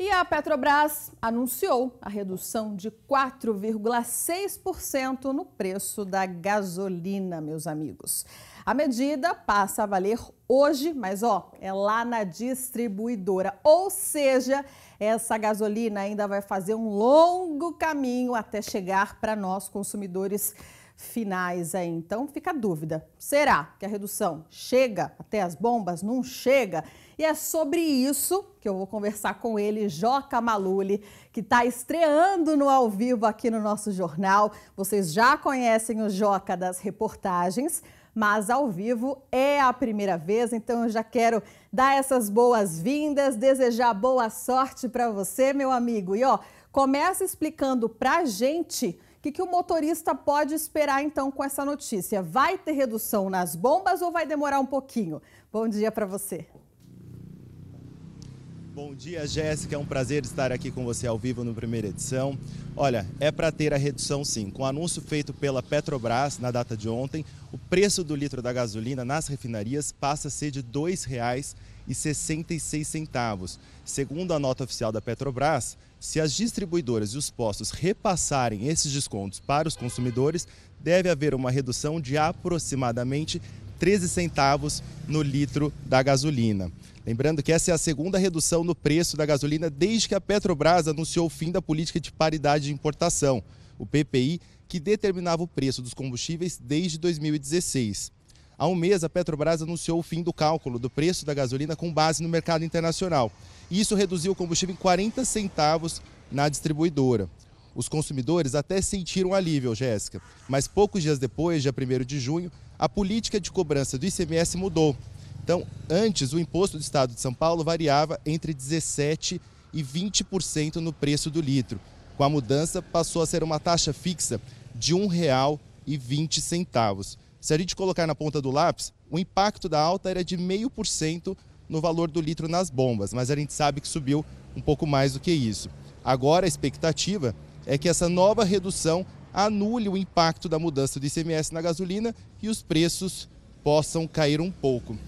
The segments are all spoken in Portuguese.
E a Petrobras anunciou a redução de 4,6% no preço da gasolina, meus amigos. A medida passa a valer hoje, mas ó, é lá na distribuidora. Ou seja, essa gasolina ainda vai fazer um longo caminho até chegar para nós consumidores finais aí. Então fica a dúvida: será que a redução chega até as bombas? Não chega? E é sobre isso que eu vou conversar com ele, Joca Maluli, que está estreando no ao vivo aqui no nosso jornal. Vocês já conhecem o Joca das reportagens, mas ao vivo é a primeira vez, então eu já quero dar essas boas-vindas, desejar boa sorte para você, meu amigo. E ó, começa explicando para gente o que, que o motorista pode esperar então com essa notícia? Vai ter redução nas bombas ou vai demorar um pouquinho? Bom dia para você. Bom dia, Jéssica. É um prazer estar aqui com você ao vivo no primeira edição. Olha, é para ter a redução sim. Com o anúncio feito pela Petrobras na data de ontem, o preço do litro da gasolina nas refinarias passa a ser de R$ 2,66. Segundo a nota oficial da Petrobras, se as distribuidoras e os postos repassarem esses descontos para os consumidores, deve haver uma redução de aproximadamente 13 centavos no litro da gasolina. Lembrando que essa é a segunda redução no preço da gasolina desde que a Petrobras anunciou o fim da política de paridade de importação, o PPI, que determinava o preço dos combustíveis desde 2016. Há um mês, a Petrobras anunciou o fim do cálculo do preço da gasolina com base no mercado internacional. isso reduziu o combustível em 40 centavos na distribuidora. Os consumidores até sentiram alívio, Jéssica. Mas poucos dias depois, dia 1 de junho, a política de cobrança do ICMS mudou. Então, antes, o imposto do Estado de São Paulo variava entre 17% e 20% no preço do litro. Com a mudança, passou a ser uma taxa fixa de R$ 1,20. Se a gente colocar na ponta do lápis, o impacto da alta era de 0,5% no valor do litro nas bombas, mas a gente sabe que subiu um pouco mais do que isso. Agora a expectativa é que essa nova redução anule o impacto da mudança do ICMS na gasolina e os preços possam cair um pouco.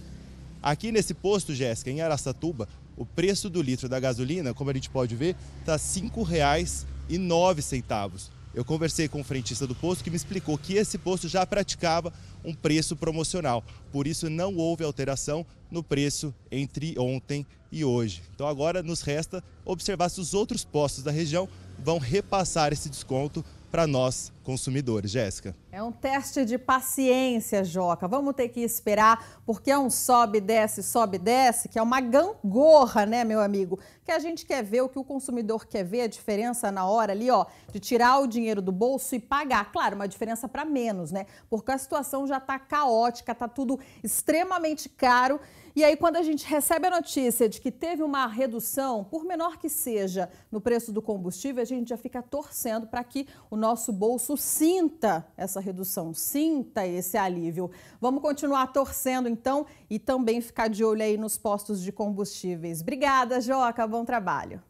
Aqui nesse posto, Jéssica, em Aracatuba, o preço do litro da gasolina, como a gente pode ver, está R$ 5,09. Eu conversei com o frentista do posto que me explicou que esse posto já praticava um preço promocional. Por isso não houve alteração no preço entre ontem e hoje. Então agora nos resta observar se os outros postos da região vão repassar esse desconto para nós consumidores, Jéssica. É um teste de paciência, Joca. Vamos ter que esperar, porque é um sobe, desce, sobe, desce, que é uma gangorra, né, meu amigo? Que a gente quer ver, o que o consumidor quer ver, a diferença na hora ali, ó, de tirar o dinheiro do bolso e pagar. Claro, uma diferença para menos, né? Porque a situação já tá caótica, tá tudo extremamente caro. E aí, quando a gente recebe a notícia de que teve uma redução, por menor que seja, no preço do combustível, a gente já fica torcendo para que o nosso bolso sinta essa redução, sinta esse alívio. Vamos continuar torcendo então e também ficar de olho aí nos postos de combustíveis. Obrigada, Joca, bom trabalho.